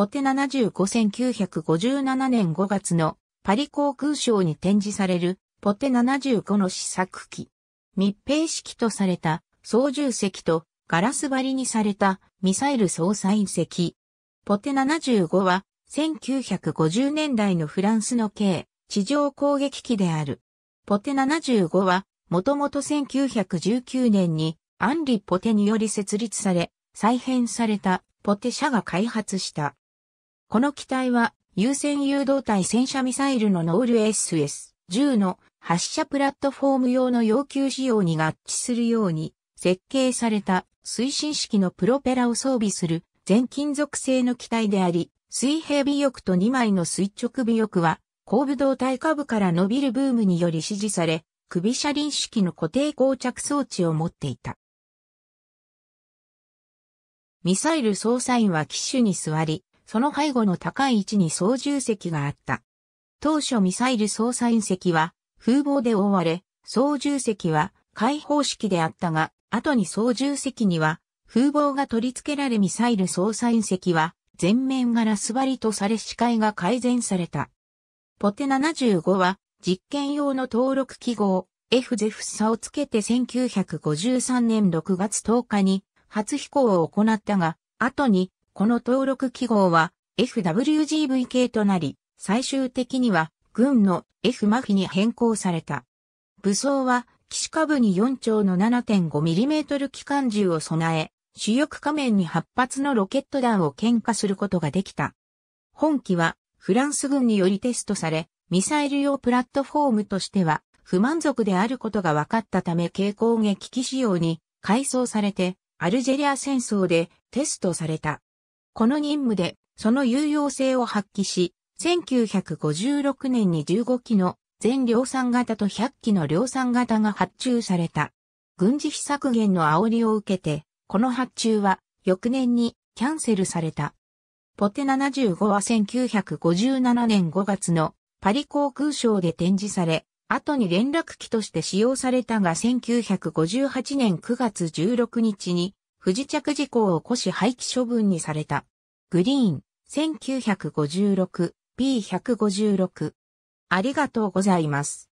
ポテ75957年5月のパリ航空ショーに展示されるポテ75の試作機。密閉式とされた操縦席とガラス張りにされたミサイル作員席。ポテ75は1950年代のフランスの軽地上攻撃機である。ポテ75はもともと1919年にアンリ・ポテにより設立され、再編されたポテ社が開発したこの機体は、優先誘導体戦車ミサイルのノール SS-10 の発射プラットフォーム用の要求仕様に合致するように設計された推進式のプロペラを装備する全金属製の機体であり、水平尾翼と2枚の垂直尾翼は、後部胴体下部から伸びるブームにより支持され、首車輪式の固定膠着装置を持っていた。ミサイル操作員は機首に座り、その背後の高い位置に操縦席があった。当初ミサイル操作員席は風防で覆われ、操縦席は開放式であったが、後に操縦席には風防が取り付けられミサイル操作員席は全面ガラス張りとされ視界が改善された。ポテ75は実験用の登録記号 F ゼフサをつけて1953年6月10日に初飛行を行ったが、後にこの登録記号は FWGVK となり、最終的には軍の F マフィに変更された。武装は岸下部に4丁の 7.5mm 機関銃を備え、主翼仮面に8発のロケット弾を喧嘩することができた。本機はフランス軍によりテストされ、ミサイル用プラットフォームとしては不満足であることが分かったため軽攻撃機仕様に改装されてアルジェリア戦争でテストされた。この任務で、その有用性を発揮し、1956年に15機の全量産型と100機の量産型が発注された。軍事費削減の煽りを受けて、この発注は翌年にキャンセルされた。ポテ75は1957年5月のパリ航空ショーで展示され、後に連絡機として使用されたが1958年9月16日に不時着事項を起こし廃棄処分にされた。グリーン、1956、P156。ありがとうございます。